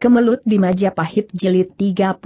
Kemelut di Majapahit Jilid 35.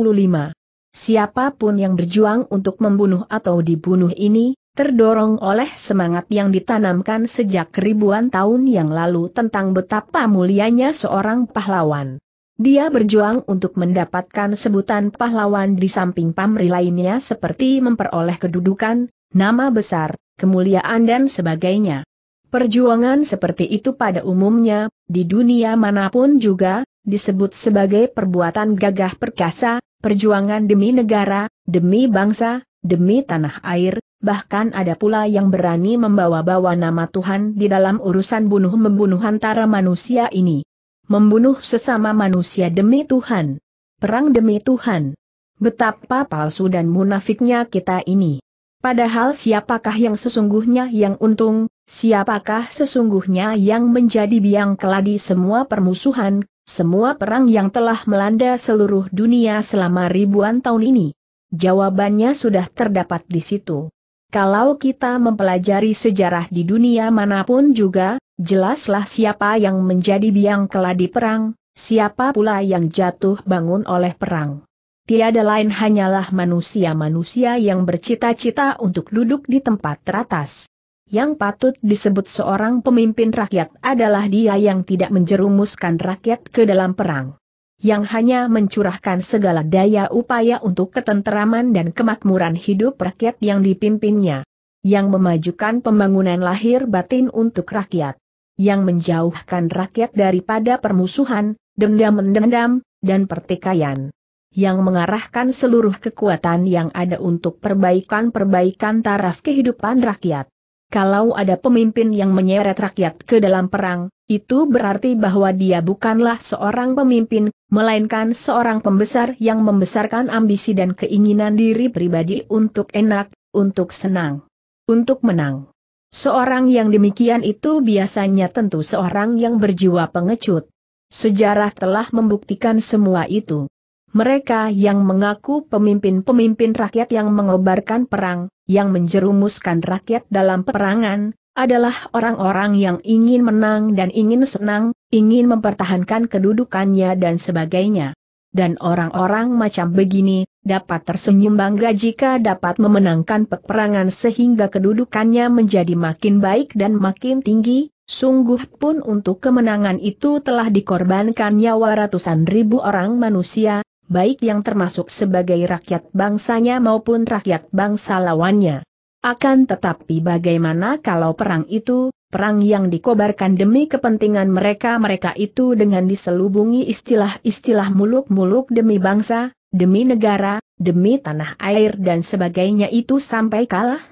Siapapun yang berjuang untuk membunuh atau dibunuh ini, terdorong oleh semangat yang ditanamkan sejak ribuan tahun yang lalu tentang betapa mulianya seorang pahlawan. Dia berjuang untuk mendapatkan sebutan pahlawan di samping pamri lainnya seperti memperoleh kedudukan, nama besar, kemuliaan dan sebagainya. Perjuangan seperti itu pada umumnya, di dunia manapun juga, disebut sebagai perbuatan gagah perkasa, perjuangan demi negara, demi bangsa, demi tanah air, bahkan ada pula yang berani membawa-bawa nama Tuhan di dalam urusan bunuh-membunuh antara manusia ini. Membunuh sesama manusia demi Tuhan. Perang demi Tuhan. Betapa palsu dan munafiknya kita ini. Padahal siapakah yang sesungguhnya yang untung, siapakah sesungguhnya yang menjadi biang keladi semua permusuhan, semua perang yang telah melanda seluruh dunia selama ribuan tahun ini. Jawabannya sudah terdapat di situ. Kalau kita mempelajari sejarah di dunia manapun juga, jelaslah siapa yang menjadi biang keladi perang, siapa pula yang jatuh bangun oleh perang. Tiada lain hanyalah manusia-manusia yang bercita-cita untuk duduk di tempat teratas. Yang patut disebut seorang pemimpin rakyat adalah dia yang tidak menjerumuskan rakyat ke dalam perang. Yang hanya mencurahkan segala daya upaya untuk ketenteraman dan kemakmuran hidup rakyat yang dipimpinnya. Yang memajukan pembangunan lahir batin untuk rakyat. Yang menjauhkan rakyat daripada permusuhan, dendam-mendendam, dan pertikaian yang mengarahkan seluruh kekuatan yang ada untuk perbaikan-perbaikan taraf kehidupan rakyat. Kalau ada pemimpin yang menyeret rakyat ke dalam perang, itu berarti bahwa dia bukanlah seorang pemimpin, melainkan seorang pembesar yang membesarkan ambisi dan keinginan diri pribadi untuk enak, untuk senang, untuk menang. Seorang yang demikian itu biasanya tentu seorang yang berjiwa pengecut. Sejarah telah membuktikan semua itu mereka yang mengaku pemimpin-pemimpin rakyat yang mengobarkan perang, yang menjerumuskan rakyat dalam perang, adalah orang-orang yang ingin menang dan ingin senang, ingin mempertahankan kedudukannya dan sebagainya. Dan orang-orang macam begini, dapat tersenyum bangga jika dapat memenangkan peperangan sehingga kedudukannya menjadi makin baik dan makin tinggi, Sungguh pun untuk kemenangan itu telah dikorbankan nyawa ratusan ribu orang manusia, baik yang termasuk sebagai rakyat bangsanya maupun rakyat bangsa lawannya. Akan tetapi bagaimana kalau perang itu, perang yang dikobarkan demi kepentingan mereka-mereka itu dengan diselubungi istilah-istilah muluk-muluk demi bangsa, demi negara, demi tanah air dan sebagainya itu sampai kalah?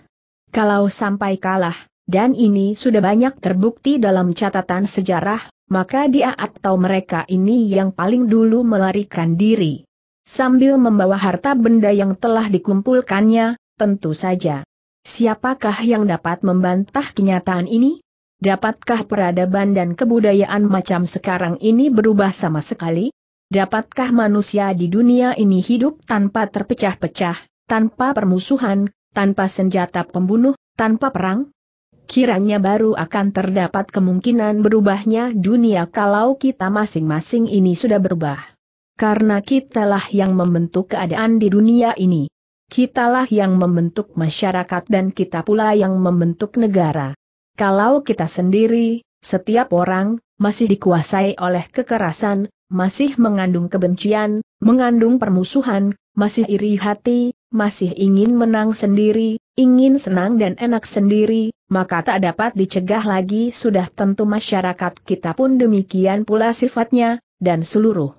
Kalau sampai kalah, dan ini sudah banyak terbukti dalam catatan sejarah, maka dia atau mereka ini yang paling dulu melarikan diri. Sambil membawa harta benda yang telah dikumpulkannya, tentu saja. Siapakah yang dapat membantah kenyataan ini? Dapatkah peradaban dan kebudayaan macam sekarang ini berubah sama sekali? Dapatkah manusia di dunia ini hidup tanpa terpecah-pecah, tanpa permusuhan, tanpa senjata pembunuh, tanpa perang? kiranya baru akan terdapat kemungkinan berubahnya dunia kalau kita masing-masing ini sudah berubah. Karena kitalah yang membentuk keadaan di dunia ini. Kitalah yang membentuk masyarakat dan kita pula yang membentuk negara. Kalau kita sendiri, setiap orang, masih dikuasai oleh kekerasan, masih mengandung kebencian, mengandung permusuhan, masih iri hati, masih ingin menang sendiri, ingin senang dan enak sendiri, maka tak dapat dicegah lagi sudah tentu masyarakat kita pun demikian pula sifatnya, dan seluruh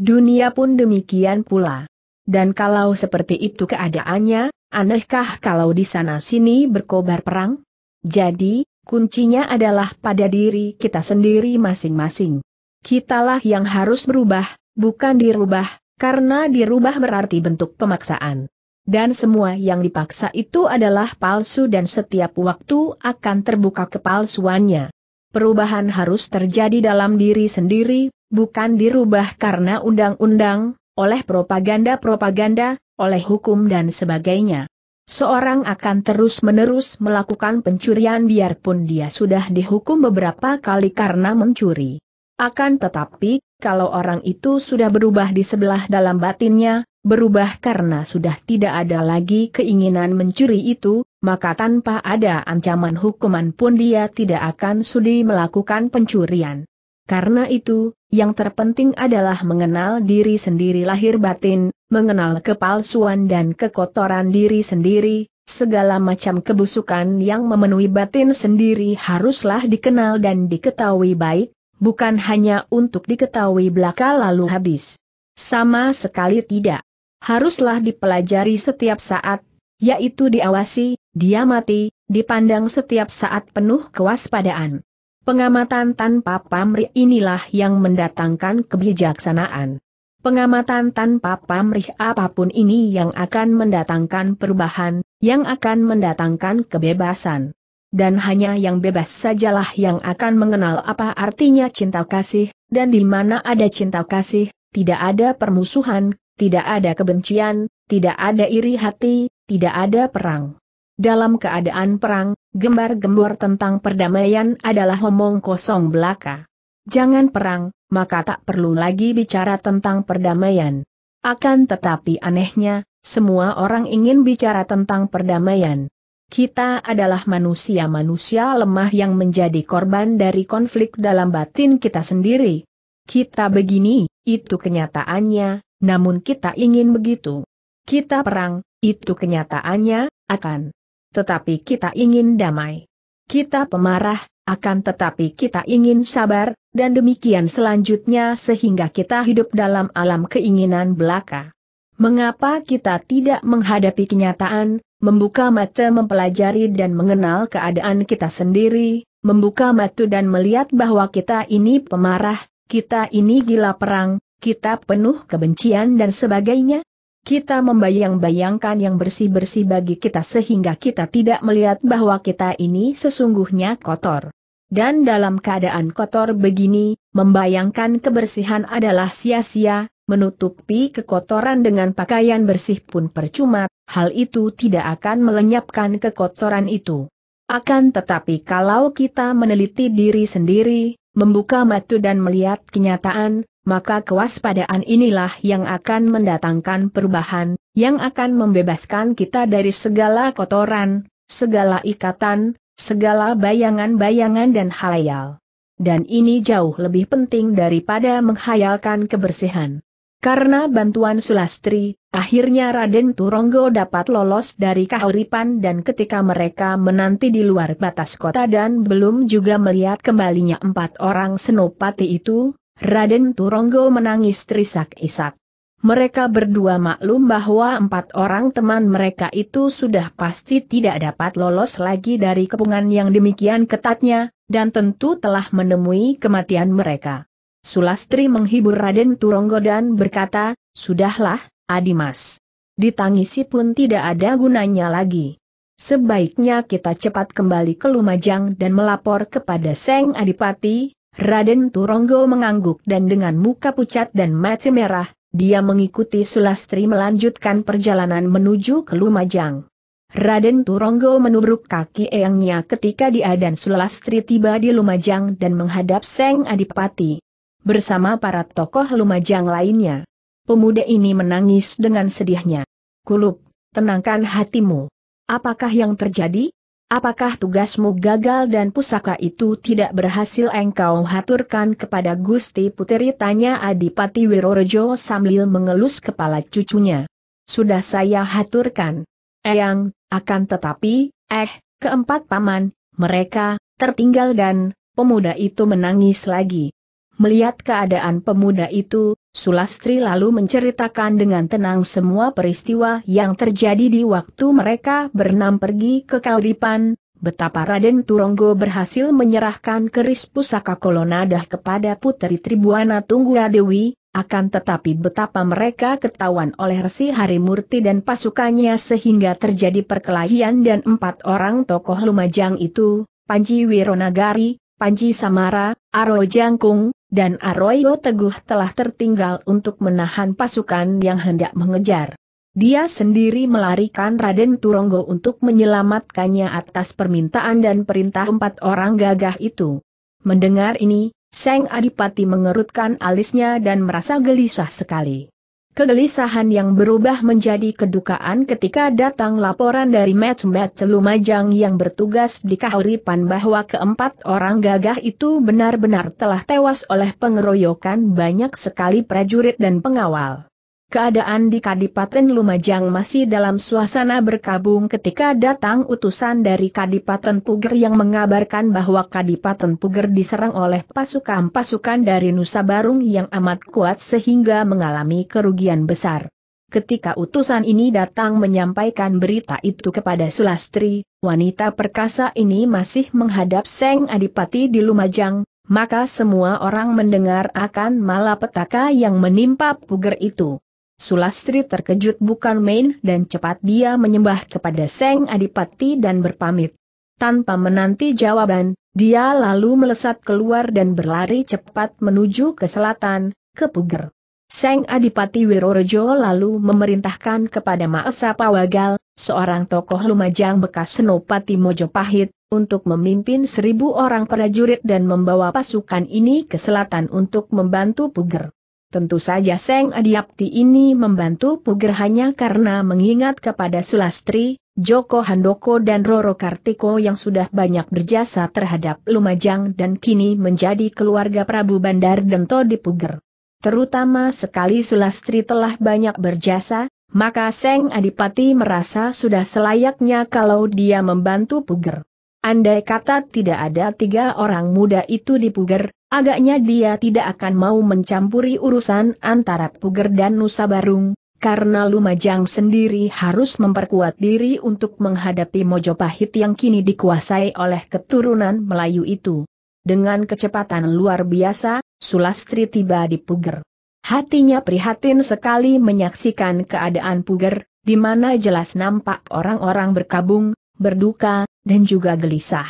dunia pun demikian pula. Dan kalau seperti itu keadaannya, anehkah kalau di sana-sini berkobar perang? Jadi, kuncinya adalah pada diri kita sendiri masing-masing. Kitalah yang harus berubah, bukan dirubah, karena dirubah berarti bentuk pemaksaan. Dan semua yang dipaksa itu adalah palsu dan setiap waktu akan terbuka kepalsuannya. Perubahan harus terjadi dalam diri sendiri, bukan dirubah karena undang-undang, oleh propaganda-propaganda, oleh hukum dan sebagainya. Seorang akan terus-menerus melakukan pencurian biarpun dia sudah dihukum beberapa kali karena mencuri. Akan tetapi, kalau orang itu sudah berubah di sebelah dalam batinnya, berubah karena sudah tidak ada lagi keinginan mencuri itu, maka tanpa ada ancaman hukuman pun dia tidak akan sudi melakukan pencurian. Karena itu, yang terpenting adalah mengenal diri sendiri lahir batin, mengenal kepalsuan dan kekotoran diri sendiri, Segala macam kebusukan yang memenuhi batin sendiri haruslah dikenal dan diketahui baik, bukan hanya untuk diketahui belaka lalu habis. Sama sekali tidak. Haruslah dipelajari setiap saat, yaitu diawasi, diamati, dipandang setiap saat penuh kewaspadaan. Pengamatan tanpa pamrih inilah yang mendatangkan kebijaksanaan. Pengamatan tanpa pamrih apapun ini yang akan mendatangkan perubahan, yang akan mendatangkan kebebasan dan hanya yang bebas sajalah yang akan mengenal apa artinya cinta kasih, dan di mana ada cinta kasih, tidak ada permusuhan, tidak ada kebencian, tidak ada iri hati, tidak ada perang. Dalam keadaan perang, gembar-gembor tentang perdamaian adalah omong kosong belaka. Jangan perang, maka tak perlu lagi bicara tentang perdamaian. Akan tetapi anehnya, semua orang ingin bicara tentang perdamaian kita adalah manusia-manusia lemah yang menjadi korban dari konflik dalam batin kita sendiri. Kita begini, itu kenyataannya, namun kita ingin begitu. Kita perang, itu kenyataannya, akan. Tetapi kita ingin damai. Kita pemarah, akan tetapi kita ingin sabar, dan demikian selanjutnya sehingga kita hidup dalam alam keinginan belaka. Mengapa kita tidak menghadapi kenyataan, membuka mata mempelajari dan mengenal keadaan kita sendiri, membuka mata dan melihat bahwa kita ini pemarah, kita ini gila perang, kita penuh kebencian dan sebagainya. Kita membayang-bayangkan yang bersih-bersih bagi kita sehingga kita tidak melihat bahwa kita ini sesungguhnya kotor. Dan dalam keadaan kotor begini, membayangkan kebersihan adalah sia-sia, menutupi kekotoran dengan pakaian bersih pun percuma, hal itu tidak akan melenyapkan kekotoran itu. Akan tetapi kalau kita meneliti diri sendiri, membuka mata dan melihat kenyataan, maka kewaspadaan inilah yang akan mendatangkan perubahan, yang akan membebaskan kita dari segala kotoran, segala ikatan, segala bayangan-bayangan dan halayal. Dan ini jauh lebih penting daripada menghayalkan kebersihan. Karena bantuan Sulastri, akhirnya Raden Turonggo dapat lolos dari kahuripan dan ketika mereka menanti di luar batas kota dan belum juga melihat kembalinya empat orang senopati itu, Raden Turonggo menangis terisak-isak. Mereka berdua maklum bahwa empat orang teman mereka itu sudah pasti tidak dapat lolos lagi dari kepungan yang demikian ketatnya, dan tentu telah menemui kematian mereka. Sulastri menghibur Raden Turonggo dan berkata, Sudahlah, Adimas. Ditangisi pun tidak ada gunanya lagi. Sebaiknya kita cepat kembali ke Lumajang dan melapor kepada Seng Adipati, Raden Turonggo mengangguk dan dengan muka pucat dan mata merah, dia mengikuti Sulastri melanjutkan perjalanan menuju ke Lumajang. Raden Turonggo menubruk kaki eyangnya ketika dia dan Sulastri tiba di Lumajang dan menghadap Seng Adipati bersama para tokoh Lumajang lainnya. Pemuda ini menangis dengan sedihnya. Kulup, tenangkan hatimu. Apakah yang terjadi? Apakah tugasmu gagal dan pusaka itu tidak berhasil engkau haturkan kepada Gusti Puteri? Tanya Adipati Wirorojo sambil mengelus kepala cucunya. Sudah saya haturkan. Eyang, akan tetapi, eh, keempat paman, mereka, tertinggal dan, pemuda itu menangis lagi. Melihat keadaan pemuda itu, Sulastri lalu menceritakan dengan tenang semua peristiwa yang terjadi di waktu mereka bernam pergi ke Kauripan, betapa Raden Turonggo berhasil menyerahkan keris pusaka Kolonadah kepada Putri Tribuana Tunggadewi, akan tetapi betapa mereka ketahuan oleh Resi Harimurti dan pasukannya sehingga terjadi perkelahian dan empat orang tokoh Lumajang itu, Panji Wironagari, Panji Samara, Aro Jangkung, dan Arroyo Teguh telah tertinggal untuk menahan pasukan yang hendak mengejar. Dia sendiri melarikan Raden Turonggo untuk menyelamatkannya atas permintaan dan perintah empat orang gagah itu. Mendengar ini, Seng Adipati mengerutkan alisnya dan merasa gelisah sekali. Kegelisahan yang berubah menjadi kedukaan ketika datang laporan dari Matsumet Lumajang yang bertugas di Kahuripan bahwa keempat orang gagah itu benar-benar telah tewas oleh pengeroyokan banyak sekali prajurit dan pengawal. Keadaan di Kadipaten Lumajang masih dalam suasana berkabung ketika datang utusan dari Kadipaten Puger yang mengabarkan bahwa Kadipaten Puger diserang oleh pasukan-pasukan dari Nusa Barung yang amat kuat sehingga mengalami kerugian besar. Ketika utusan ini datang menyampaikan berita itu kepada Sulastri, wanita perkasa ini masih menghadap Seng Adipati di Lumajang, maka semua orang mendengar akan malapetaka yang menimpa Puger itu. Sulastri terkejut bukan main dan cepat dia menyembah kepada Seng Adipati dan berpamit. Tanpa menanti jawaban, dia lalu melesat keluar dan berlari cepat menuju ke selatan, ke Puger. Seng Adipati Wirorejo lalu memerintahkan kepada Maesa Pawagal, seorang tokoh Lumajang bekas Senopati Mojopahit, untuk memimpin seribu orang prajurit dan membawa pasukan ini ke selatan untuk membantu Puger. Tentu saja Seng Adiapti ini membantu Puger hanya karena mengingat kepada Sulastri, Joko Handoko dan Roro Kartiko yang sudah banyak berjasa terhadap Lumajang dan kini menjadi keluarga Prabu Bandar Dento di Puger. Terutama sekali Sulastri telah banyak berjasa, maka Seng Adipati merasa sudah selayaknya kalau dia membantu Puger. Andai kata tidak ada tiga orang muda itu di Puger, agaknya dia tidak akan mau mencampuri urusan antara Puger dan Nusa Barung, karena Lumajang sendiri harus memperkuat diri untuk menghadapi Mojopahit yang kini dikuasai oleh keturunan Melayu itu. Dengan kecepatan luar biasa, Sulastri tiba di Puger. Hatinya prihatin sekali menyaksikan keadaan Puger, di mana jelas nampak orang-orang berkabung, berduka, dan juga gelisah.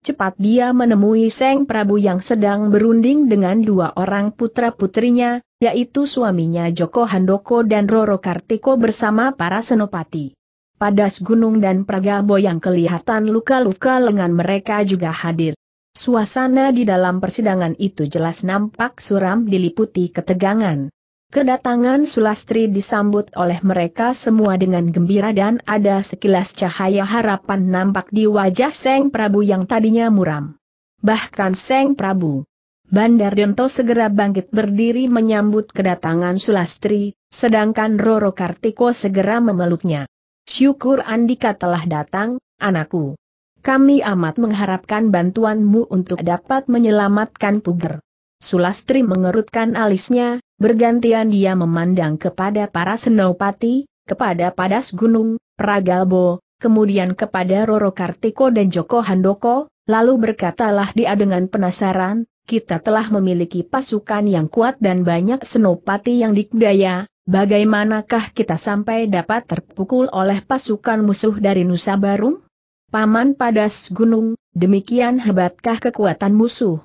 Cepat dia menemui Seng Prabu yang sedang berunding dengan dua orang putra-putrinya, yaitu suaminya Joko Handoko dan Roro Kartiko bersama para senopati. Padas Gunung dan Pragabo yang kelihatan luka-luka lengan mereka juga hadir. Suasana di dalam persidangan itu jelas nampak suram diliputi ketegangan. Kedatangan Sulastri disambut oleh mereka semua dengan gembira dan ada sekilas cahaya harapan nampak di wajah Seng Prabu yang tadinya muram. Bahkan Seng Prabu. Bandar Dento segera bangkit berdiri menyambut kedatangan Sulastri, sedangkan Roro Kartiko segera memeluknya. Syukur Andika telah datang, anakku. Kami amat mengharapkan bantuanmu untuk dapat menyelamatkan Puger. Sulastri mengerutkan alisnya, Bergantian dia memandang kepada para senopati, kepada Padas Gunung, Pragalbo, kemudian kepada Roro Kartiko dan Joko Handoko, lalu berkatalah dia dengan penasaran, kita telah memiliki pasukan yang kuat dan banyak senopati yang dikdaya, bagaimanakah kita sampai dapat terpukul oleh pasukan musuh dari Nusa Barung? Paman Padas Gunung, demikian hebatkah kekuatan musuh?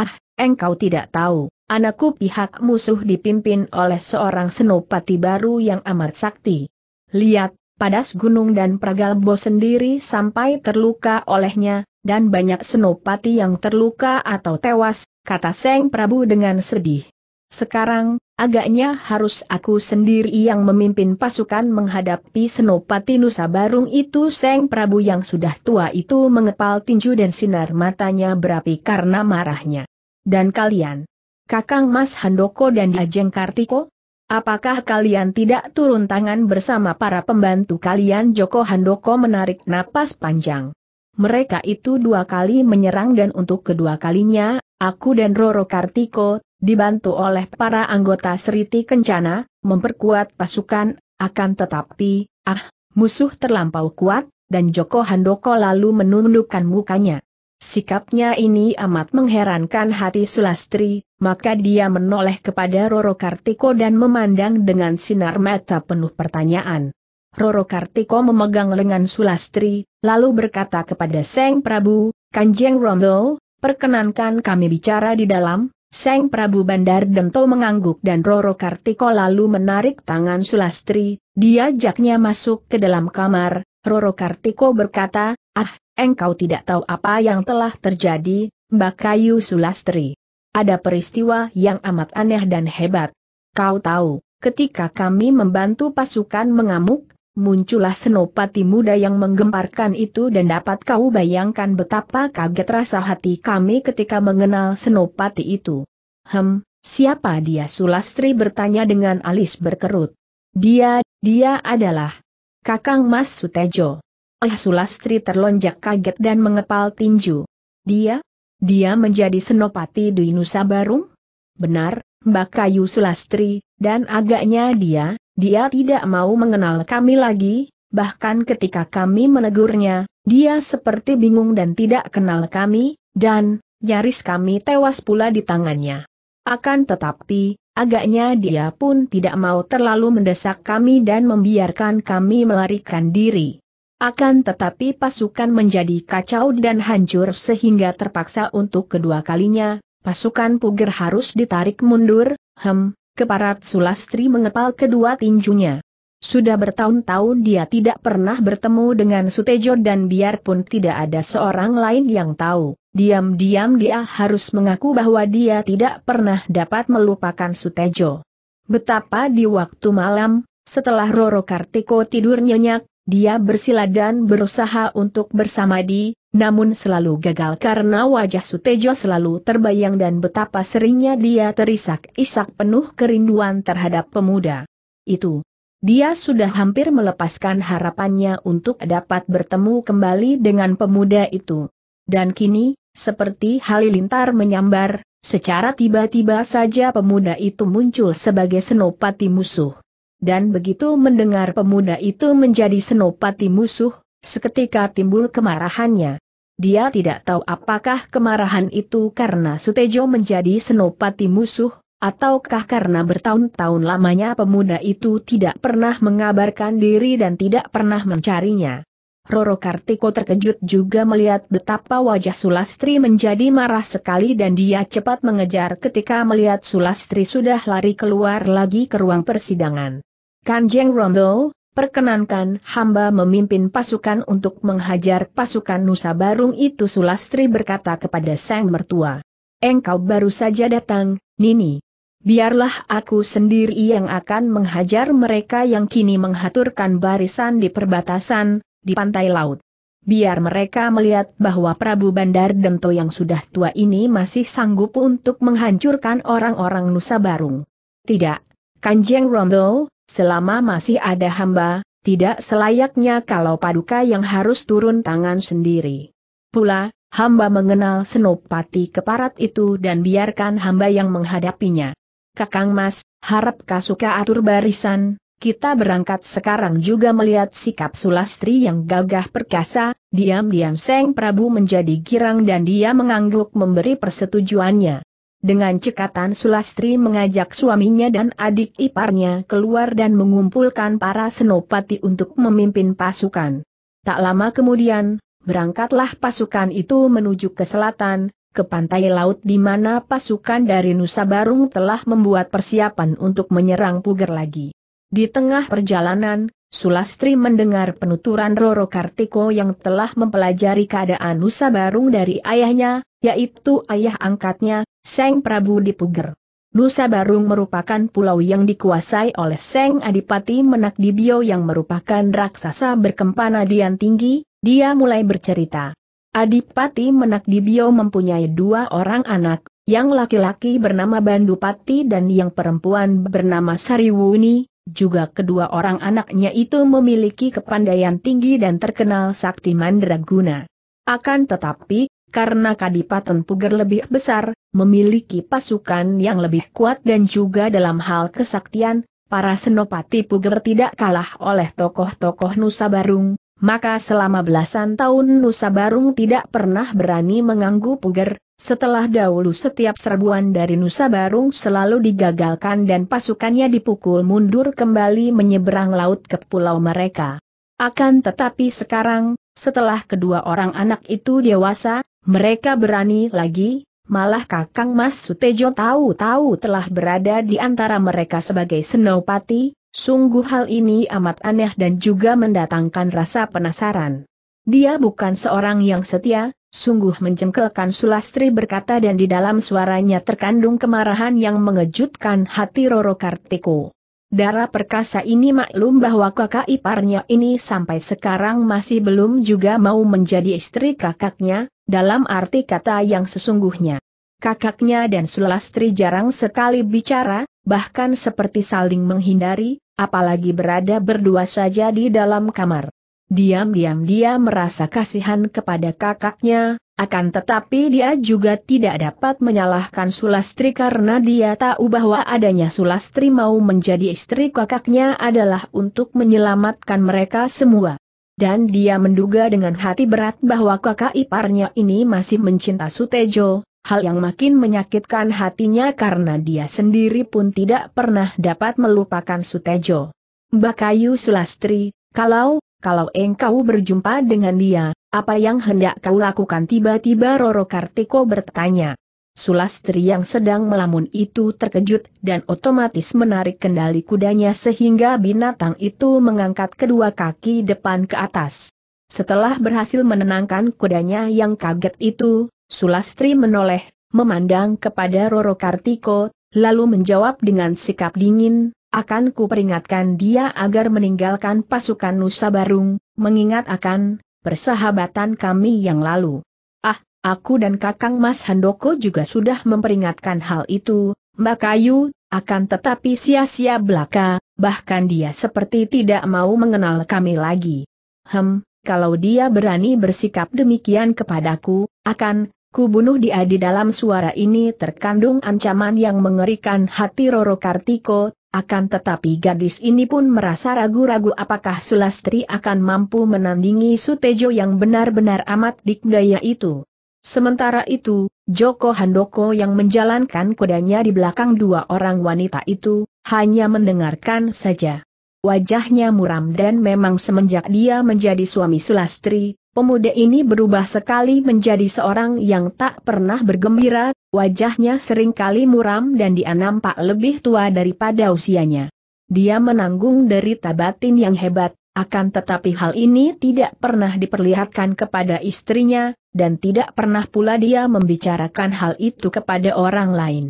Ah, engkau tidak tahu, anakku pihak musuh dipimpin oleh seorang senopati baru yang amat sakti. Lihat, Padas Gunung dan Pragalbo sendiri sampai terluka olehnya, dan banyak senopati yang terluka atau tewas, kata Seng Prabu dengan sedih. Sekarang, agaknya harus aku sendiri yang memimpin pasukan menghadapi senopati Nusa Barung itu Seng Prabu yang sudah tua itu mengepal tinju dan sinar matanya berapi karena marahnya. Dan kalian? Kakang Mas Handoko dan Ajeng Kartiko? Apakah kalian tidak turun tangan bersama para pembantu kalian? Joko Handoko menarik napas panjang. Mereka itu dua kali menyerang dan untuk kedua kalinya, aku dan Roro Kartiko, dibantu oleh para anggota Seriti Kencana, memperkuat pasukan, akan tetapi, ah, musuh terlampau kuat, dan Joko Handoko lalu menundukkan mukanya. Sikapnya ini amat mengherankan hati Sulastri, maka dia menoleh kepada Roro Kartiko dan memandang dengan sinar mata penuh pertanyaan. Roro Kartiko memegang lengan Sulastri, lalu berkata kepada Seng Prabu, Kanjeng Rondo, perkenankan kami bicara di dalam, Seng Prabu Bandar Dento mengangguk dan Roro Kartiko lalu menarik tangan Sulastri, diajaknya masuk ke dalam kamar, Roro Kartiko berkata, ah, engkau tidak tahu apa yang telah terjadi, Mbak Kayu Sulastri. Ada peristiwa yang amat aneh dan hebat. Kau tahu, ketika kami membantu pasukan mengamuk, muncullah senopati muda yang menggemparkan itu dan dapat kau bayangkan betapa kaget rasa hati kami ketika mengenal senopati itu. Hem, siapa dia Sulastri bertanya dengan alis berkerut. Dia, dia adalah, Kakang Mas Sutejo. Eh Sulastri terlonjak kaget dan mengepal tinju. Dia? Dia menjadi senopati di Nusa Barung? Benar, Mbak Kayu Sulastri, dan agaknya dia, dia tidak mau mengenal kami lagi, bahkan ketika kami menegurnya, dia seperti bingung dan tidak kenal kami, dan, nyaris kami tewas pula di tangannya. Akan tetapi, Agaknya dia pun tidak mau terlalu mendesak kami dan membiarkan kami melarikan diri. Akan tetapi pasukan menjadi kacau dan hancur sehingga terpaksa untuk kedua kalinya, pasukan Puger harus ditarik mundur, hem, keparat Sulastri mengepal kedua tinjunya. Sudah bertahun-tahun dia tidak pernah bertemu dengan Sutejo dan biarpun tidak ada seorang lain yang tahu. Diam-diam dia harus mengaku bahwa dia tidak pernah dapat melupakan Sutejo. Betapa di waktu malam, setelah Roro Kartiko tidur nyenyak, dia bersila dan berusaha untuk bersama di, namun selalu gagal karena wajah Sutejo selalu terbayang dan betapa seringnya dia terisak-isak penuh kerinduan terhadap pemuda. Itu. Dia sudah hampir melepaskan harapannya untuk dapat bertemu kembali dengan pemuda itu. Dan kini, seperti halilintar menyambar, secara tiba-tiba saja pemuda itu muncul sebagai senopati musuh. Dan begitu mendengar pemuda itu menjadi senopati musuh, seketika timbul kemarahannya. Dia tidak tahu apakah kemarahan itu karena Sutejo menjadi senopati musuh, ataukah karena bertahun-tahun lamanya pemuda itu tidak pernah mengabarkan diri dan tidak pernah mencarinya. Roro Kartiko terkejut juga melihat betapa wajah Sulastri menjadi marah sekali dan dia cepat mengejar ketika melihat Sulastri sudah lari keluar lagi ke ruang persidangan. Kanjeng Rondo, perkenankan hamba memimpin pasukan untuk menghajar pasukan Nusa Barung itu Sulastri berkata kepada sang mertua. Engkau baru saja datang, Nini. Biarlah aku sendiri yang akan menghajar mereka yang kini menghaturkan barisan di perbatasan, di pantai laut. Biar mereka melihat bahwa Prabu Bandar Dento yang sudah tua ini masih sanggup untuk menghancurkan orang-orang Nusa Barung. Tidak, Kanjeng Rondo, selama masih ada hamba, tidak selayaknya kalau paduka yang harus turun tangan sendiri. Pula, hamba mengenal senopati keparat itu dan biarkan hamba yang menghadapinya. Kakang Mas, harap kasuka atur barisan, kita berangkat sekarang juga melihat sikap Sulastri yang gagah perkasa, diam-diam Seng Prabu menjadi girang dan dia mengangguk memberi persetujuannya. Dengan cekatan Sulastri mengajak suaminya dan adik iparnya keluar dan mengumpulkan para senopati untuk memimpin pasukan. Tak lama kemudian, berangkatlah pasukan itu menuju ke selatan, ke pantai laut di mana pasukan dari Nusa Barung telah membuat persiapan untuk menyerang Puger lagi. Di tengah perjalanan, Sulastri mendengar penuturan Roro Kartiko yang telah mempelajari keadaan Nusa Barung dari ayahnya, yaitu ayah angkatnya, Seng Prabu Dipuger. Nusa Barung merupakan pulau yang dikuasai oleh Seng Adipati Menak Dibio yang merupakan raksasa berkempana dian tinggi, dia mulai bercerita. Adipati Menak Dibio mempunyai dua orang anak, yang laki-laki bernama Bandupati dan yang perempuan bernama Sariwuni, juga kedua orang anaknya itu memiliki kepandaian tinggi dan terkenal sakti mandraguna. Akan tetapi, karena Kadipaten Puger lebih besar, memiliki pasukan yang lebih kuat dan juga dalam hal kesaktian, para senopati Puger tidak kalah oleh tokoh-tokoh Nusa Barung, maka selama belasan tahun Nusa Barung tidak pernah berani mengganggu Puger, setelah dahulu setiap serbuan dari Nusa Barung selalu digagalkan dan pasukannya dipukul mundur kembali menyeberang laut ke pulau mereka. Akan tetapi sekarang, setelah kedua orang anak itu dewasa, mereka berani lagi, malah Kakang Mas Sutejo tahu-tahu telah berada di antara mereka sebagai senopati, Sungguh hal ini amat aneh dan juga mendatangkan rasa penasaran. Dia bukan seorang yang setia, sungguh mencengkelkan Sulastri berkata dan di dalam suaranya terkandung kemarahan yang mengejutkan hati Roro Kartiko. Darah perkasa ini maklum bahwa kakak iparnya ini sampai sekarang masih belum juga mau menjadi istri kakaknya, dalam arti kata yang sesungguhnya. Kakaknya dan Sulastri jarang sekali bicara, bahkan seperti saling menghindari, apalagi berada berdua saja di dalam kamar. Diam-diam dia merasa kasihan kepada kakaknya, akan tetapi dia juga tidak dapat menyalahkan Sulastri karena dia tahu bahwa adanya Sulastri mau menjadi istri kakaknya adalah untuk menyelamatkan mereka semua. Dan dia menduga dengan hati berat bahwa kakak iparnya ini masih mencinta Sutejo, hal yang makin menyakitkan hatinya karena dia sendiri pun tidak pernah dapat melupakan Sutejo. Mbak Bakayu Sulastri, kalau, kalau engkau berjumpa dengan dia, apa yang hendak kau lakukan tiba-tiba Roro Kartiko bertanya. Sulastri yang sedang melamun itu terkejut dan otomatis menarik kendali kudanya sehingga binatang itu mengangkat kedua kaki depan ke atas. Setelah berhasil menenangkan kudanya yang kaget itu, Sulastri menoleh, memandang kepada Roro Kartiko, lalu menjawab dengan sikap dingin, akan peringatkan dia agar meninggalkan pasukan Nusa Barung, mengingat akan persahabatan kami yang lalu. Ah, aku dan kakang Mas Handoko juga sudah memperingatkan hal itu, Mbak Kayu, akan tetapi sia-sia belaka, bahkan dia seperti tidak mau mengenal kami lagi. Hem, kalau dia berani bersikap demikian kepadaku, akan Ku bunuh dia di dalam suara ini terkandung ancaman yang mengerikan hati Roro Kartiko, akan tetapi gadis ini pun merasa ragu-ragu apakah Sulastri akan mampu menandingi Sutejo yang benar-benar amat dikdaya itu. Sementara itu, Joko Handoko yang menjalankan kudanya di belakang dua orang wanita itu, hanya mendengarkan saja. Wajahnya muram dan memang semenjak dia menjadi suami Sulastri, Pemuda ini berubah sekali menjadi seorang yang tak pernah bergembira, wajahnya sering kali muram dan dia nampak lebih tua daripada usianya. Dia menanggung derita batin yang hebat, akan tetapi hal ini tidak pernah diperlihatkan kepada istrinya, dan tidak pernah pula dia membicarakan hal itu kepada orang lain.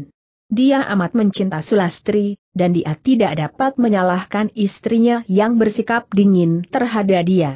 Dia amat mencinta Sulastri, dan dia tidak dapat menyalahkan istrinya yang bersikap dingin terhadap dia.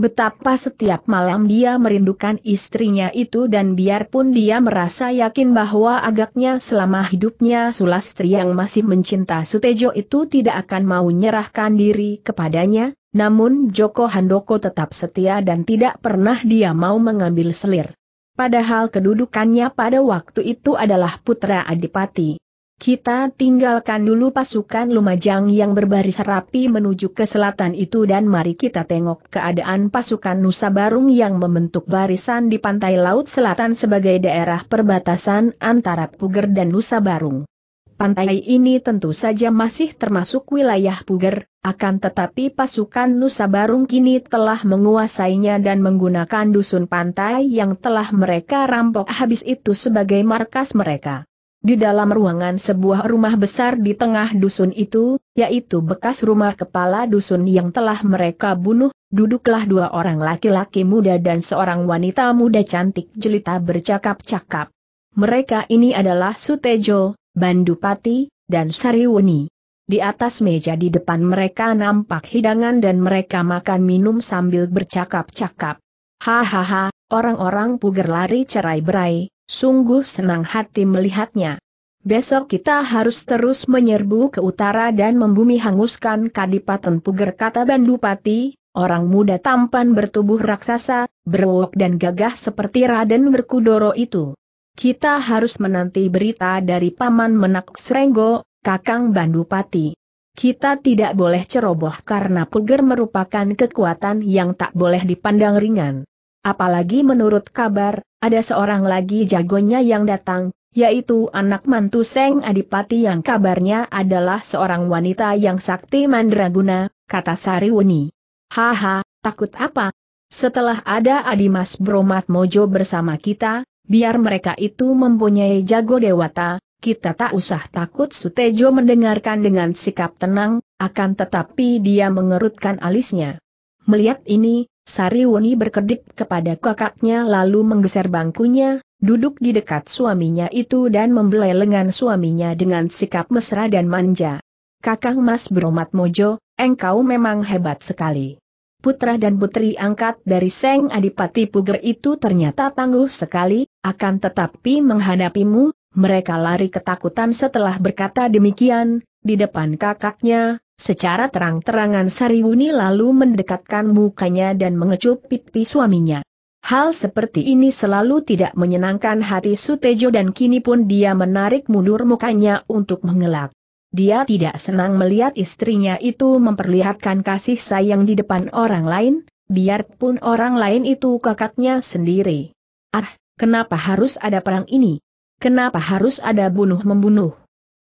Betapa setiap malam dia merindukan istrinya itu dan biarpun dia merasa yakin bahwa agaknya selama hidupnya Sulastri yang masih mencinta Sutejo itu tidak akan mau menyerahkan diri kepadanya, namun Joko Handoko tetap setia dan tidak pernah dia mau mengambil selir. Padahal kedudukannya pada waktu itu adalah putra Adipati. Kita tinggalkan dulu pasukan Lumajang yang berbaris rapi menuju ke selatan itu dan mari kita tengok keadaan pasukan Nusa Barung yang membentuk barisan di pantai laut selatan sebagai daerah perbatasan antara Puger dan Nusa Barung. Pantai ini tentu saja masih termasuk wilayah Puger, akan tetapi pasukan Nusa Barung kini telah menguasainya dan menggunakan dusun pantai yang telah mereka rampok habis itu sebagai markas mereka. Di dalam ruangan sebuah rumah besar di tengah dusun itu, yaitu bekas rumah kepala dusun yang telah mereka bunuh, duduklah dua orang laki-laki muda dan seorang wanita muda cantik jelita bercakap-cakap. Mereka ini adalah Sutejo, Bandupati, dan Sariwuni. Di atas meja di depan mereka nampak hidangan dan mereka makan minum sambil bercakap-cakap. Hahaha, orang-orang puger lari cerai-berai, Sungguh senang hati melihatnya. Besok kita harus terus menyerbu ke utara dan membumi hanguskan Kadipaten Puger kata Bandupati, orang muda tampan bertubuh raksasa, berwok dan gagah seperti Raden Berkudoro itu. Kita harus menanti berita dari Paman Menak Srenggo, Kakang Bandupati. Kita tidak boleh ceroboh karena Puger merupakan kekuatan yang tak boleh dipandang ringan. Apalagi menurut kabar, ada seorang lagi jagonya yang datang, yaitu anak mantu Seng Adipati yang kabarnya adalah seorang wanita yang sakti mandraguna, kata Sariwuni. Haha, takut apa? Setelah ada Adimas Bromat Mojo bersama kita, biar mereka itu mempunyai jago dewata, kita tak usah takut Sutejo mendengarkan dengan sikap tenang, akan tetapi dia mengerutkan alisnya. Melihat ini, Sariwuni berkedip kepada kakaknya lalu menggeser bangkunya, duduk di dekat suaminya itu dan membelai lengan suaminya dengan sikap mesra dan manja. Kakang Mas Bromat Mojo, engkau memang hebat sekali. Putra dan putri angkat dari Seng Adipati Puger itu ternyata tangguh sekali, akan tetapi menghadapimu, mereka lari ketakutan setelah berkata demikian, di depan kakaknya, secara terang-terangan Sariwuni lalu mendekatkan mukanya dan mengecup pipi suaminya. Hal seperti ini selalu tidak menyenangkan hati Sutejo dan kini pun dia menarik mundur mukanya untuk mengelak. Dia tidak senang melihat istrinya itu memperlihatkan kasih sayang di depan orang lain, biarpun orang lain itu kakaknya sendiri. Ah, kenapa harus ada perang ini? Kenapa harus ada bunuh-membunuh?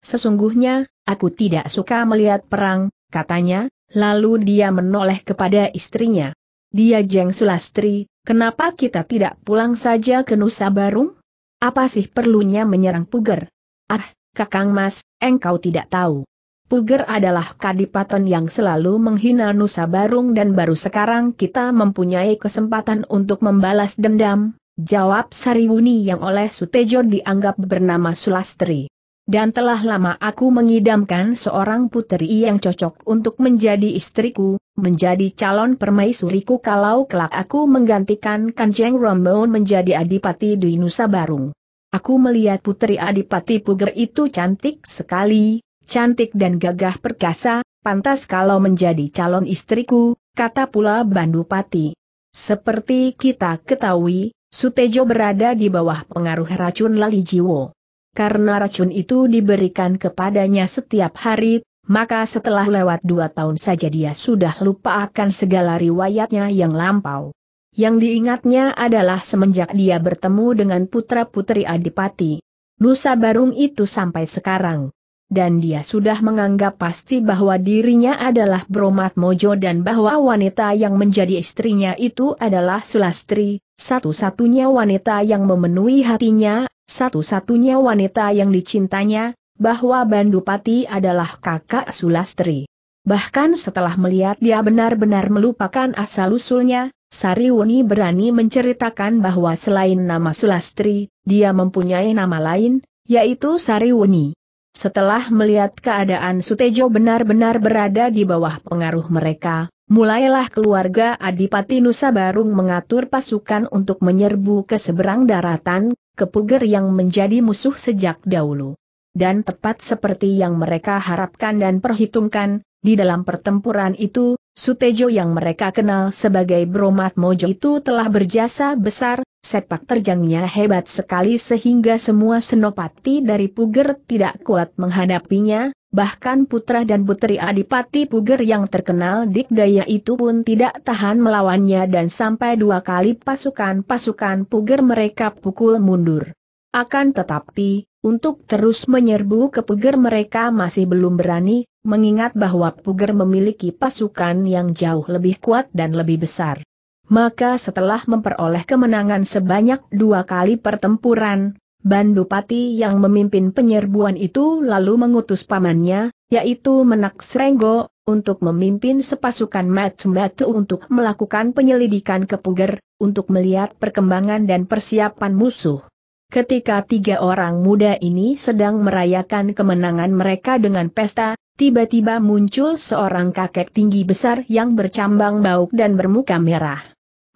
Sesungguhnya, Aku tidak suka melihat perang, katanya, lalu dia menoleh kepada istrinya. Dia Jeng Sulastri, kenapa kita tidak pulang saja ke Nusa Barung? Apa sih perlunya menyerang Puger? Ah, Kakang Mas, engkau tidak tahu. Puger adalah kadipaten yang selalu menghina Nusa Barung dan baru sekarang kita mempunyai kesempatan untuk membalas dendam, jawab Sariwuni yang oleh Sutejo dianggap bernama Sulastri dan telah lama aku mengidamkan seorang putri yang cocok untuk menjadi istriku, menjadi calon permaisuriku kalau kelak aku menggantikan Kanjeng Rombon menjadi adipati di Nusa Barung. Aku melihat putri adipati Puger itu cantik sekali, cantik dan gagah perkasa, pantas kalau menjadi calon istriku, kata pula Bandupati. Seperti kita ketahui, Sutejo berada di bawah pengaruh racun Lali Jiwo karena racun itu diberikan kepadanya setiap hari, maka setelah lewat dua tahun saja dia sudah lupa akan segala riwayatnya yang lampau. Yang diingatnya adalah semenjak dia bertemu dengan putra-putri Adipati. Nusa Barung itu sampai sekarang. Dan dia sudah menganggap pasti bahwa dirinya adalah Bromat Mojo dan bahwa wanita yang menjadi istrinya itu adalah Sulastri, satu-satunya wanita yang memenuhi hatinya, satu-satunya wanita yang dicintanya, bahwa Bandupati adalah kakak Sulastri. Bahkan setelah melihat dia benar-benar melupakan asal-usulnya, Sariwuni berani menceritakan bahwa selain nama Sulastri, dia mempunyai nama lain, yaitu Sariwuni. Setelah melihat keadaan Sutejo benar-benar berada di bawah pengaruh mereka, mulailah keluarga Adipati Nusa Barung mengatur pasukan untuk menyerbu ke seberang daratan, kepuger yang menjadi musuh sejak dahulu. Dan tepat seperti yang mereka harapkan dan perhitungkan, di dalam pertempuran itu, Sutejo yang mereka kenal sebagai Bromat Mojo itu telah berjasa besar, Sepak terjangnya hebat sekali sehingga semua senopati dari Puger tidak kuat menghadapinya, bahkan putra dan putri Adipati Puger yang terkenal dikdaya itu pun tidak tahan melawannya dan sampai dua kali pasukan-pasukan Puger mereka pukul mundur. Akan tetapi, untuk terus menyerbu ke Puger mereka masih belum berani, mengingat bahwa Puger memiliki pasukan yang jauh lebih kuat dan lebih besar. Maka setelah memperoleh kemenangan sebanyak dua kali pertempuran, Bandupati yang memimpin penyerbuan itu lalu mengutus pamannya, yaitu Menak Srenggo, untuk memimpin sepasukan Matu-Matu untuk melakukan penyelidikan ke Puger, untuk melihat perkembangan dan persiapan musuh. Ketika tiga orang muda ini sedang merayakan kemenangan mereka dengan pesta, tiba-tiba muncul seorang kakek tinggi besar yang bercambang bauk dan bermuka merah.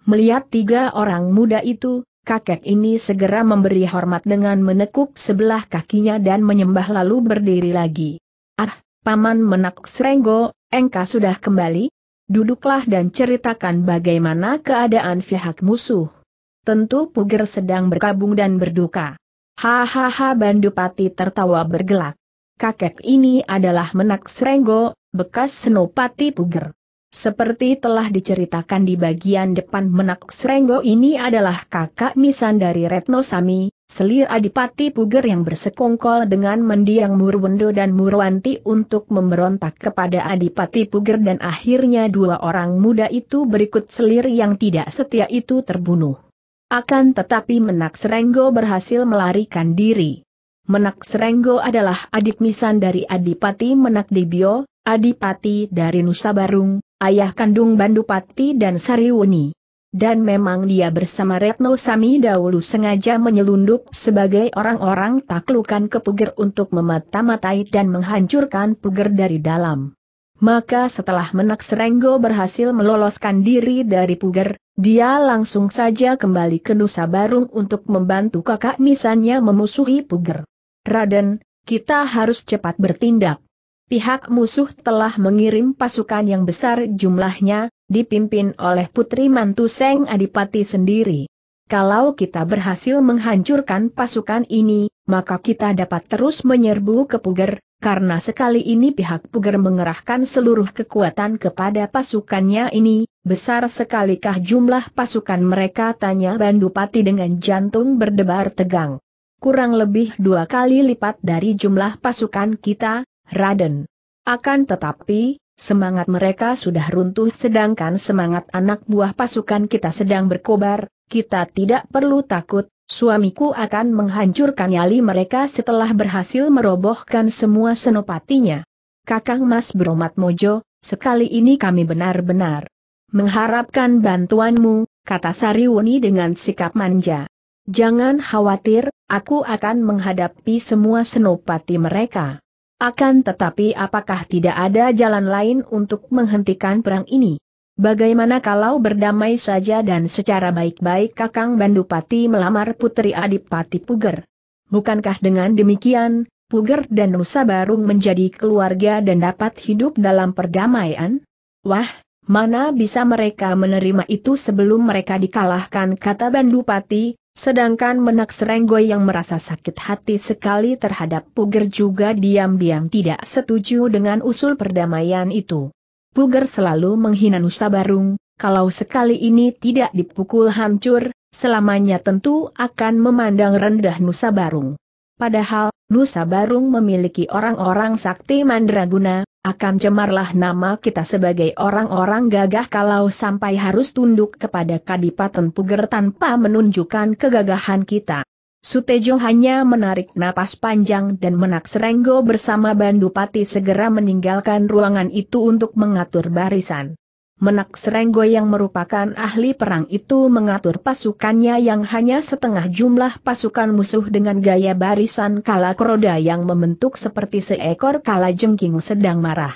Melihat tiga orang muda itu, kakek ini segera memberi hormat dengan menekuk sebelah kakinya dan menyembah lalu berdiri lagi. Ah, Paman Menak Srenggo, engkau sudah kembali? Duduklah dan ceritakan bagaimana keadaan pihak musuh. Tentu Puger sedang berkabung dan berduka. Hahaha Bandupati tertawa bergelak. Kakek ini adalah Menak Srenggo, bekas Senopati Puger. Seperti telah diceritakan di bagian depan menak Srenggo ini adalah kakak misan dari Retno Sami, selir Adipati Puger yang bersekongkol dengan mendiang Murwendo dan Murwanti untuk memberontak kepada Adipati Puger dan akhirnya dua orang muda itu berikut selir yang tidak setia itu terbunuh. Akan tetapi menak Srenggo berhasil melarikan diri. Menak Srenggo adalah adik misan dari Adipati Menak Dibio, Adipati dari Nusa Barung, ayah kandung Bandupati dan Sariwuni. Dan memang dia bersama Retno Sami dahulu sengaja menyelundup sebagai orang-orang taklukan ke Puger untuk memata-matai dan menghancurkan Puger dari dalam. Maka setelah Menak Serenggo berhasil meloloskan diri dari Puger, dia langsung saja kembali ke Nusa Barung untuk membantu kakak misannya memusuhi Puger. Raden, kita harus cepat bertindak. Pihak musuh telah mengirim pasukan yang besar jumlahnya, dipimpin oleh Putri Mantu Seng Adipati sendiri. Kalau kita berhasil menghancurkan pasukan ini, maka kita dapat terus menyerbu ke Puger, karena sekali ini pihak Puger mengerahkan seluruh kekuatan kepada pasukannya ini, besar sekalikah jumlah pasukan mereka tanya Bandupati dengan jantung berdebar tegang. Kurang lebih dua kali lipat dari jumlah pasukan kita, Raden. Akan tetapi, semangat mereka sudah runtuh sedangkan semangat anak buah pasukan kita sedang berkobar, kita tidak perlu takut, suamiku akan menghancurkan nyali mereka setelah berhasil merobohkan semua senopatinya. Kakang Mas Bromat Mojo, sekali ini kami benar-benar mengharapkan bantuanmu, kata Sariwuni dengan sikap manja. Jangan khawatir, aku akan menghadapi semua senopati mereka. Akan tetapi apakah tidak ada jalan lain untuk menghentikan perang ini? Bagaimana kalau berdamai saja dan secara baik-baik Kakang Bandupati melamar Putri Adipati Puger? Bukankah dengan demikian, Puger dan Nusa Barung menjadi keluarga dan dapat hidup dalam perdamaian? Wah, mana bisa mereka menerima itu sebelum mereka dikalahkan kata Bandupati, Sedangkan menak serenggo yang merasa sakit hati sekali terhadap Puger juga diam-diam tidak setuju dengan usul perdamaian itu. Puger selalu menghina Nusa Barung, kalau sekali ini tidak dipukul hancur, selamanya tentu akan memandang rendah Nusa Barung. Padahal, Nusa Barung memiliki orang-orang sakti mandraguna, akan cemarlah nama kita sebagai orang-orang gagah kalau sampai harus tunduk kepada Kadipaten Puger tanpa menunjukkan kegagahan kita. Sutejo hanya menarik napas panjang dan menak serenggo bersama Bandupati segera meninggalkan ruangan itu untuk mengatur barisan. Menak Serenggo yang merupakan ahli perang itu mengatur pasukannya yang hanya setengah jumlah pasukan musuh dengan gaya barisan kala kroda yang membentuk seperti seekor kala jengking sedang marah.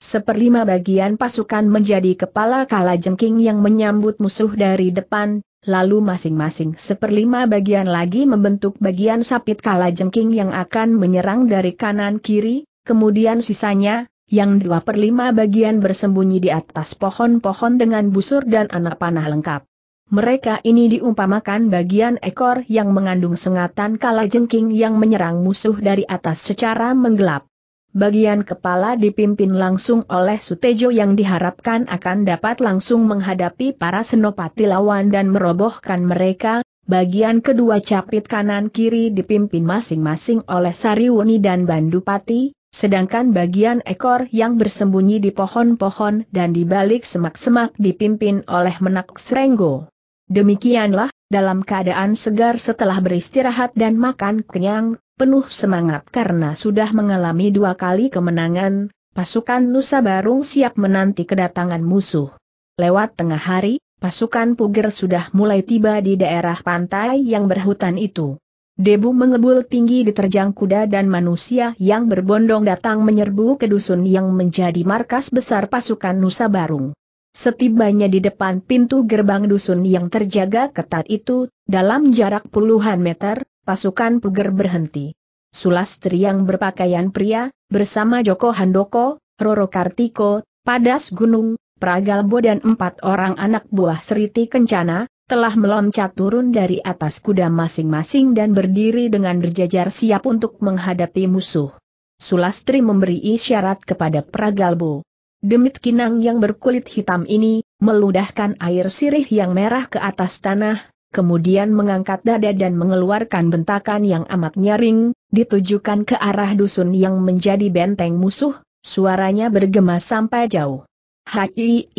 Seperlima bagian pasukan menjadi kepala kala jengking yang menyambut musuh dari depan, lalu masing-masing seperlima bagian lagi membentuk bagian sapit kala jengking yang akan menyerang dari kanan kiri, kemudian sisanya, yang dua per lima bagian bersembunyi di atas pohon-pohon dengan busur dan anak panah lengkap. Mereka ini diumpamakan bagian ekor yang mengandung sengatan kalajengking yang menyerang musuh dari atas secara menggelap. Bagian kepala dipimpin langsung oleh Sutejo yang diharapkan akan dapat langsung menghadapi para senopati lawan dan merobohkan mereka, bagian kedua capit kanan-kiri dipimpin masing-masing oleh Sariwuni dan Bandupati, sedangkan bagian ekor yang bersembunyi di pohon-pohon dan di balik semak-semak dipimpin oleh menak Srenggo. Demikianlah, dalam keadaan segar setelah beristirahat dan makan kenyang, penuh semangat karena sudah mengalami dua kali kemenangan, pasukan Nusa Barung siap menanti kedatangan musuh. Lewat tengah hari, pasukan Puger sudah mulai tiba di daerah pantai yang berhutan itu. Debu mengebul tinggi diterjang kuda dan manusia yang berbondong datang menyerbu ke dusun yang menjadi markas besar pasukan Nusa Barung. Setibanya di depan pintu gerbang dusun yang terjaga ketat itu, dalam jarak puluhan meter, pasukan puger berhenti. Sulastri yang berpakaian pria, bersama Joko Handoko, Roro Kartiko, Padas Gunung, Pragalbo dan empat orang anak buah Seriti Kencana, telah meloncat turun dari atas kuda masing-masing dan berdiri dengan berjajar siap untuk menghadapi musuh. Sulastri memberi isyarat kepada Pragalbo. Demit kinang yang berkulit hitam ini, meludahkan air sirih yang merah ke atas tanah, kemudian mengangkat dada dan mengeluarkan bentakan yang amat nyaring, ditujukan ke arah dusun yang menjadi benteng musuh, suaranya bergema sampai jauh. Hai,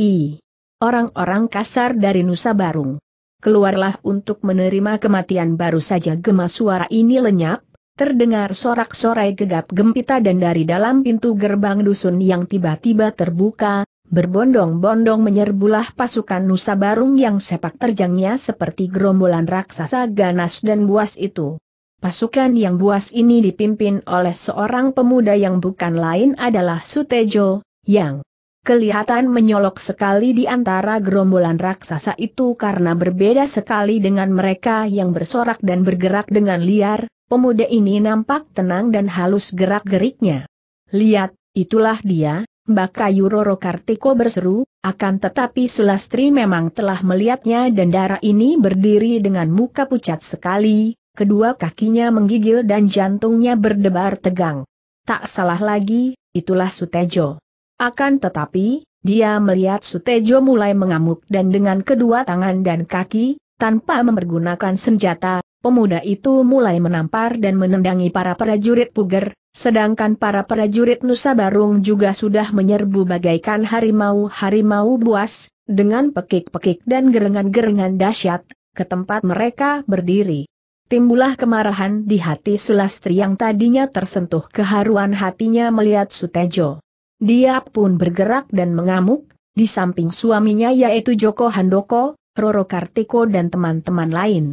orang-orang kasar dari Nusa Barung keluarlah untuk menerima kematian baru saja gema suara ini lenyap, terdengar sorak-sorai gegap gempita dan dari dalam pintu gerbang dusun yang tiba-tiba terbuka, berbondong-bondong menyerbulah pasukan Nusa Barung yang sepak terjangnya seperti gerombolan raksasa ganas dan buas itu. Pasukan yang buas ini dipimpin oleh seorang pemuda yang bukan lain adalah Sutejo, yang kelihatan menyolok sekali di antara gerombolan raksasa itu karena berbeda sekali dengan mereka yang bersorak dan bergerak dengan liar, pemuda ini nampak tenang dan halus gerak-geriknya. Lihat, itulah dia, Kayu Roro Kartiko berseru, akan tetapi Sulastri memang telah melihatnya dan darah ini berdiri dengan muka pucat sekali, kedua kakinya menggigil dan jantungnya berdebar tegang. Tak salah lagi, itulah Sutejo. Akan tetapi, dia melihat Sutejo mulai mengamuk dan dengan kedua tangan dan kaki, tanpa mempergunakan senjata, pemuda itu mulai menampar dan menendangi para prajurit puger, sedangkan para prajurit Nusa Barung juga sudah menyerbu bagaikan harimau-harimau buas, dengan pekik-pekik dan gerengan-gerengan dahsyat, ke tempat mereka berdiri. Timbulah kemarahan di hati Sulastri yang tadinya tersentuh keharuan hatinya melihat Sutejo. Dia pun bergerak dan mengamuk, di samping suaminya yaitu Joko Handoko, Roro Kartiko dan teman-teman lain.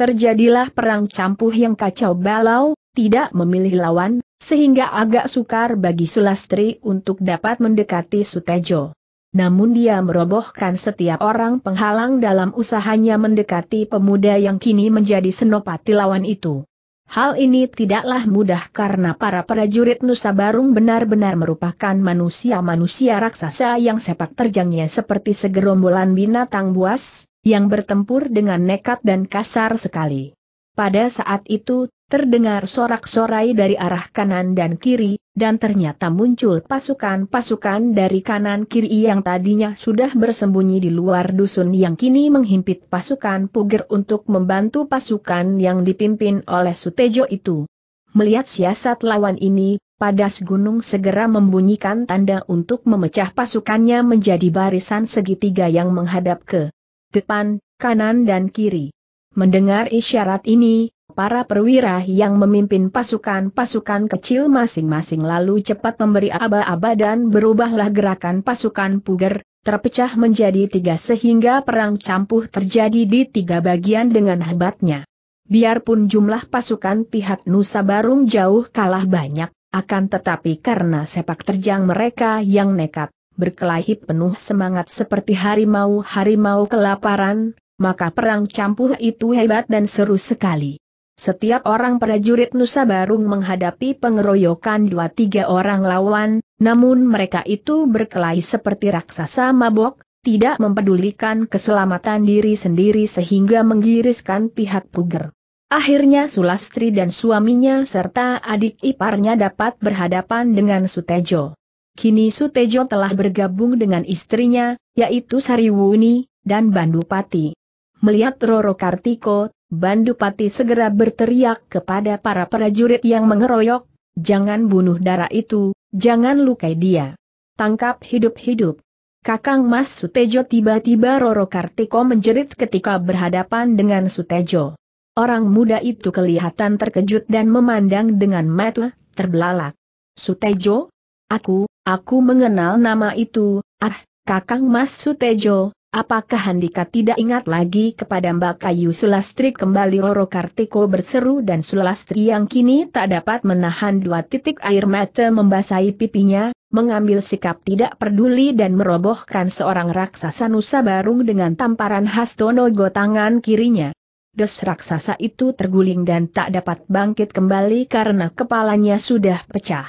Terjadilah perang campuh yang kacau balau, tidak memilih lawan, sehingga agak sukar bagi Sulastri untuk dapat mendekati Sutejo. Namun dia merobohkan setiap orang penghalang dalam usahanya mendekati pemuda yang kini menjadi senopati lawan itu. Hal ini tidaklah mudah karena para prajurit Nusa Barung benar-benar merupakan manusia-manusia raksasa yang sepak terjangnya seperti segerombolan binatang buas, yang bertempur dengan nekat dan kasar sekali. Pada saat itu, terdengar sorak-sorai dari arah kanan dan kiri, dan ternyata muncul pasukan-pasukan dari kanan kiri yang tadinya sudah bersembunyi di luar dusun yang kini menghimpit pasukan Puger untuk membantu pasukan yang dipimpin oleh Sutejo itu. Melihat siasat lawan ini, Padas Gunung segera membunyikan tanda untuk memecah pasukannya menjadi barisan segitiga yang menghadap ke depan, kanan dan kiri. Mendengar isyarat ini, Para perwira yang memimpin pasukan-pasukan kecil masing-masing lalu cepat memberi aba-aba dan berubahlah gerakan pasukan puger, terpecah menjadi tiga sehingga perang campuh terjadi di tiga bagian dengan hebatnya. Biarpun jumlah pasukan pihak Nusa Barung jauh kalah banyak, akan tetapi karena sepak terjang mereka yang nekat, berkelahi penuh semangat seperti harimau-harimau kelaparan, maka perang campuh itu hebat dan seru sekali. Setiap orang prajurit Nusa Barung menghadapi pengeroyokan dua tiga orang lawan, namun mereka itu berkelahi seperti raksasa mabok, tidak mempedulikan keselamatan diri sendiri sehingga menggiriskan pihak puger. Akhirnya Sulastri dan suaminya serta adik iparnya dapat berhadapan dengan Sutejo. Kini Sutejo telah bergabung dengan istrinya, yaitu Sariwuni, dan Bandupati. Melihat Roro Kartiko Bandupati segera berteriak kepada para prajurit yang mengeroyok, jangan bunuh darah itu, jangan lukai dia. Tangkap hidup-hidup. Kakang Mas Sutejo tiba-tiba Roro Kartiko menjerit ketika berhadapan dengan Sutejo. Orang muda itu kelihatan terkejut dan memandang dengan mata terbelalak. Sutejo? Aku, aku mengenal nama itu, ah, Kakang Mas Sutejo, Apakah Handika tidak ingat lagi kepada Mbak Kayu Sulastri kembali Roro Kartiko berseru dan Sulastri yang kini tak dapat menahan dua titik air mata membasahi pipinya, mengambil sikap tidak peduli dan merobohkan seorang raksasa Nusa Barung dengan tamparan khas Tonogo tangan kirinya. Des raksasa itu terguling dan tak dapat bangkit kembali karena kepalanya sudah pecah.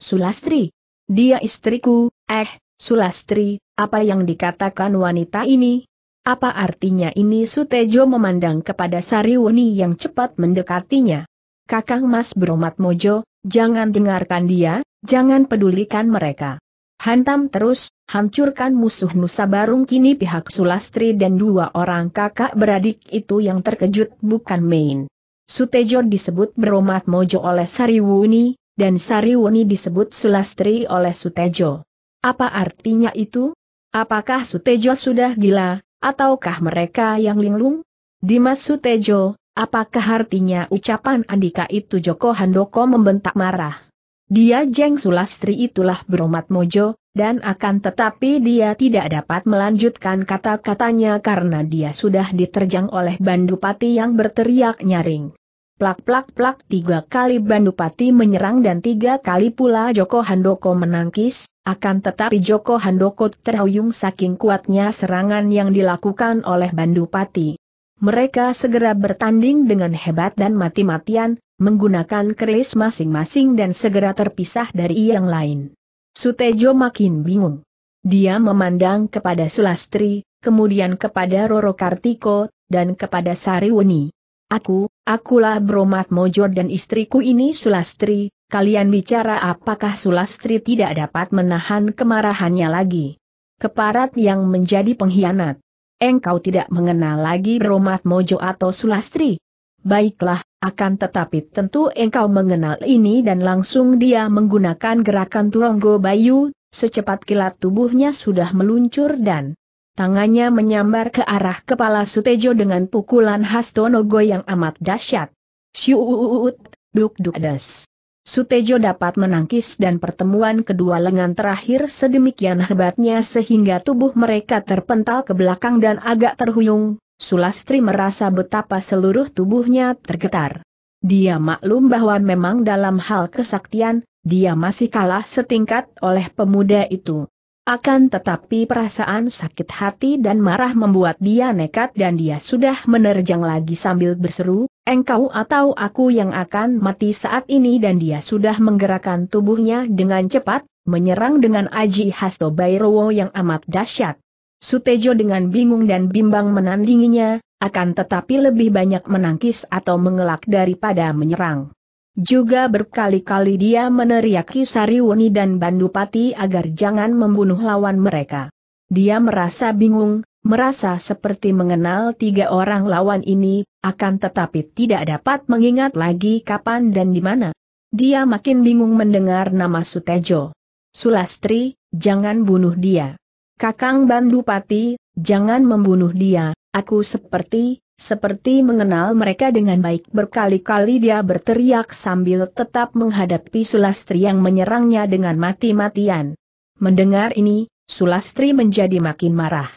Sulastri, dia istriku, eh, Sulastri, apa yang dikatakan wanita ini? Apa artinya ini Sutejo memandang kepada Sariwuni yang cepat mendekatinya. Kakang Mas Bromat Mojo, jangan dengarkan dia, jangan pedulikan mereka. Hantam terus, hancurkan musuh Nusa Barung kini pihak Sulastri dan dua orang kakak beradik itu yang terkejut bukan main. Sutejo disebut Bromat Mojo oleh Sariwuni, dan Sariwuni disebut Sulastri oleh Sutejo. Apa artinya itu? Apakah Sutejo sudah gila, ataukah mereka yang linglung? Dimas Sutejo, apakah artinya ucapan Andika itu Joko Handoko membentak marah? Dia Jeng Sulastri itulah beromat mojo, dan akan tetapi dia tidak dapat melanjutkan kata-katanya karena dia sudah diterjang oleh Bandupati yang berteriak nyaring. Plak-plak-plak tiga kali Bandupati menyerang dan tiga kali pula Joko Handoko menangkis, akan tetapi Joko Handoko terhuyung saking kuatnya serangan yang dilakukan oleh Bandupati. Mereka segera bertanding dengan hebat dan mati-matian, menggunakan keris masing-masing dan segera terpisah dari yang lain. Sutejo makin bingung. Dia memandang kepada Sulastri, kemudian kepada Roro Kartiko, dan kepada Sariwuni. Aku, akulah Bromat Mojo dan istriku ini Sulastri, Kalian bicara apakah Sulastri tidak dapat menahan kemarahannya lagi? Keparat yang menjadi pengkhianat. Engkau tidak mengenal lagi Romat Mojo atau Sulastri? Baiklah, akan tetapi tentu engkau mengenal ini dan langsung dia menggunakan gerakan Turonggo Bayu, secepat kilat tubuhnya sudah meluncur dan tangannya menyambar ke arah kepala Sutejo dengan pukulan Hastonogo yang amat dahsyat. Syuuut, duk duk des. Sutejo dapat menangkis dan pertemuan kedua lengan terakhir sedemikian hebatnya sehingga tubuh mereka terpental ke belakang dan agak terhuyung, Sulastri merasa betapa seluruh tubuhnya tergetar. Dia maklum bahwa memang dalam hal kesaktian, dia masih kalah setingkat oleh pemuda itu. Akan tetapi perasaan sakit hati dan marah membuat dia nekat dan dia sudah menerjang lagi sambil berseru, Engkau atau aku yang akan mati saat ini dan dia sudah menggerakkan tubuhnya dengan cepat, menyerang dengan Aji Hasto Bayrowo yang amat dahsyat. Sutejo dengan bingung dan bimbang menandinginya, akan tetapi lebih banyak menangkis atau mengelak daripada menyerang. Juga berkali-kali dia meneriaki Sariwuni dan Bandupati agar jangan membunuh lawan mereka. Dia merasa bingung, merasa seperti mengenal tiga orang lawan ini, akan tetapi tidak dapat mengingat lagi kapan dan di mana. Dia makin bingung mendengar nama Sutejo. Sulastri, jangan bunuh dia. Kakang Bandupati, jangan membunuh dia, aku seperti, seperti mengenal mereka dengan baik berkali-kali dia berteriak sambil tetap menghadapi Sulastri yang menyerangnya dengan mati-matian. Mendengar ini, Sulastri menjadi makin marah.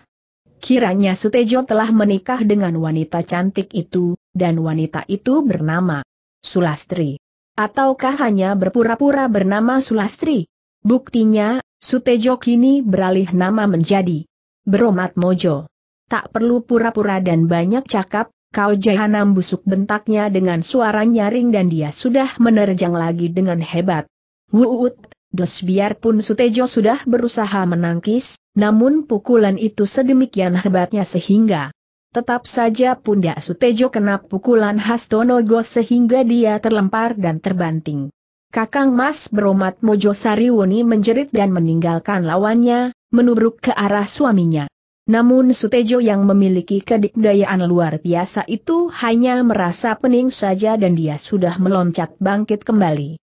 Kiranya Sutejo telah menikah dengan wanita cantik itu, dan wanita itu bernama Sulastri. Ataukah hanya berpura-pura bernama Sulastri? Buktinya, Sutejo kini beralih nama menjadi Beromat Mojo. Tak perlu pura-pura dan banyak cakap, kau jahanam busuk bentaknya dengan suara nyaring dan dia sudah menerjang lagi dengan hebat. Wuut, Des biarpun Sutejo sudah berusaha menangkis, namun pukulan itu sedemikian hebatnya sehingga Tetap saja pundak Sutejo kena pukulan Hastonogo sehingga dia terlempar dan terbanting. Kakang Mas Bromat Mojo Sariwoni menjerit dan meninggalkan lawannya, menubruk ke arah suaminya. Namun Sutejo yang memiliki kedikdayaan luar biasa itu hanya merasa pening saja dan dia sudah meloncat bangkit kembali.